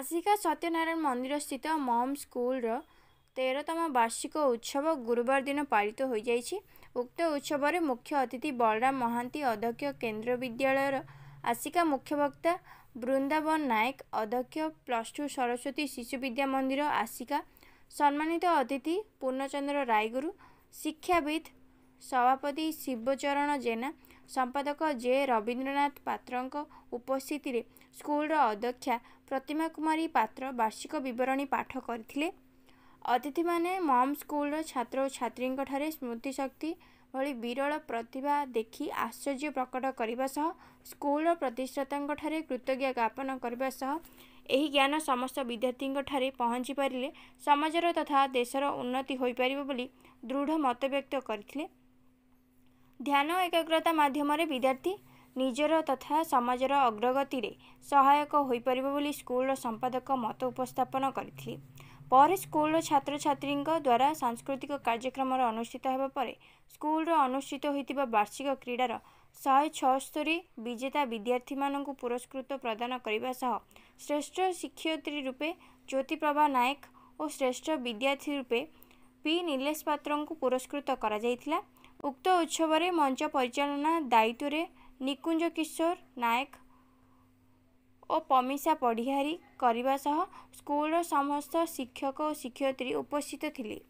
Asika Satyanarayan ମନ୍ଦିରସ୍ଥିତ mom ସ୍କୁଲର ତେରତମ ବାର୍ଷିକ ଉତ୍ସବ ଗୁରୁବାର ଦିନ ପାଳିତ ହୋଇଯାଇଛି ଉକ୍ତ ଉତ୍ସବରେ ମୁଖ୍ୟ ଅତିଥି ବଳରାମ ମହାନ୍ତି ଅଧ୍ୟକ୍ଷ କେନ୍ଦ୍ର ବିଦ୍ୟାଳୟର ଆସିକା ମୁଖ୍ୟ ବକ୍ତା ବୃନ୍ଦାବନ ନାୟକ ଅଧ୍ୟକ୍ଷ ପ୍ଲସ୍ ଟୁ ସରସ୍ୱତୀ ଶିଶୁ ବିଦ୍ୟା ମନ୍ଦିର ଆସିକା ସମ୍ମାନିତ ଅତିଥି ପୂର୍ଣ୍ଣଚନ୍ଦ୍ର ରାୟଗୁରୁ ଶିକ୍ଷାବିତ୍ ସଭାପତି ଶିବଚରଣ ଜେନା ସମ୍ପାଦକ ଜେ ରବୀନ୍ଦ୍ରନାଥ ପାତ୍ରଙ୍କ ଉପସ୍ଥିତିରେ ସ୍କୁଲର ଅଧ୍ୟକ୍ଷା ପ୍ରତିମା କୁମାରୀ ପାତ୍ର ବାର୍ଷିକ ବିବରଣୀ ପାଠ କରିଥିଲେ ଅତିଥିମାନେ ମମ୍ ସ୍କୁଲର ଛାତ୍ର ଓ ଛାତ୍ରୀଙ୍କଠାରେ ସ୍ମୃତିଶକ୍ତି ଭଳି ବିରଳ ପ୍ରତିଭା ଦେଖି ଆଶ୍ଚର୍ଯ୍ୟ ପ୍ରକଟ କରିବା ସହ ସ୍କୁଲର ପ୍ରତିଷ୍ଠାତାଙ୍କଠାରେ କୃତଜ୍ଞ ଜ୍ଞାପନ କରିବା ସହ ଏହି ଜ୍ଞାନ ସମସ୍ତ ବିଦ୍ୟାର୍ଥୀଙ୍କଠାରେ ପହଞ୍ଚି ପାରିଲେ ସମାଜର ତଥା ଦେଶର ଉନ୍ନତି ହୋଇପାରିବ ବୋଲି ଦୃଢ଼ ମତବ୍ୟକ୍ତ କରିଥିଲେ ଧ୍ୟାନ ଏକାଗ୍ରତା ମାଧ୍ୟମରେ ବିଦ୍ୟାର୍ଥୀ ନିଜର ତଥା ସମାଜର ଅଗ୍ରଗତିରେ ସହାୟକ ହୋଇପାରିବ ବୋଲି ସ୍କୁଲର ସମ୍ପାଦକ ମତ ଉପସ୍ଥାପନ କରିଥିଲେ ପରେ ସ୍କୁଲର ଛାତ୍ରଛାତ୍ରୀଙ୍କ ଦ୍ୱାରା ସାଂସ୍କୃତିକ କାର୍ଯ୍ୟକ୍ରମର ଅନୁଷ୍ଠିତ ହେବା ପରେ ସ୍କୁଲର ଅନୁଷ୍ଠିତ ହୋଇଥିବା ବାର୍ଷିକ କ୍ରୀଡ଼ାର ଶହେ ଛଅସ୍ତରୀ ବିଜେତା ବିଦ୍ୟାର୍ଥୀମାନଙ୍କୁ ପୁରସ୍କୃତ ପ୍ରଦାନ କରିବା ସହ ଶ୍ରେଷ୍ଠ ଶିକ୍ଷୟତ୍ରୀ ରୂପେ ଜ୍ୟୋତିପ୍ରଭା ନାୟକ ଓ ଶ୍ରେଷ୍ଠ ବିଦ୍ୟାର୍ଥୀ ରୂପେ ପି ନୀଲେଶ ପାତ୍ରଙ୍କୁ ପୁରସ୍କୃତ କରାଯାଇଥିଲା ଉକ୍ତ ଉତ୍ସବରେ ମଞ୍ଚ ପରିଚାଳନା ଦାୟିତ୍ୱରେ ନିକୁଞ୍ଜ କିଶୋର ନାୟକ ଓ ପମିଷା ପଢିହାରୀ କରିବା ସହ ସ୍କୁଲର ସମସ୍ତ ଶିକ୍ଷକ ଓ ଶିକ୍ଷୟିତ୍ରୀ ଉପସ୍ଥିତ ଥିଲେ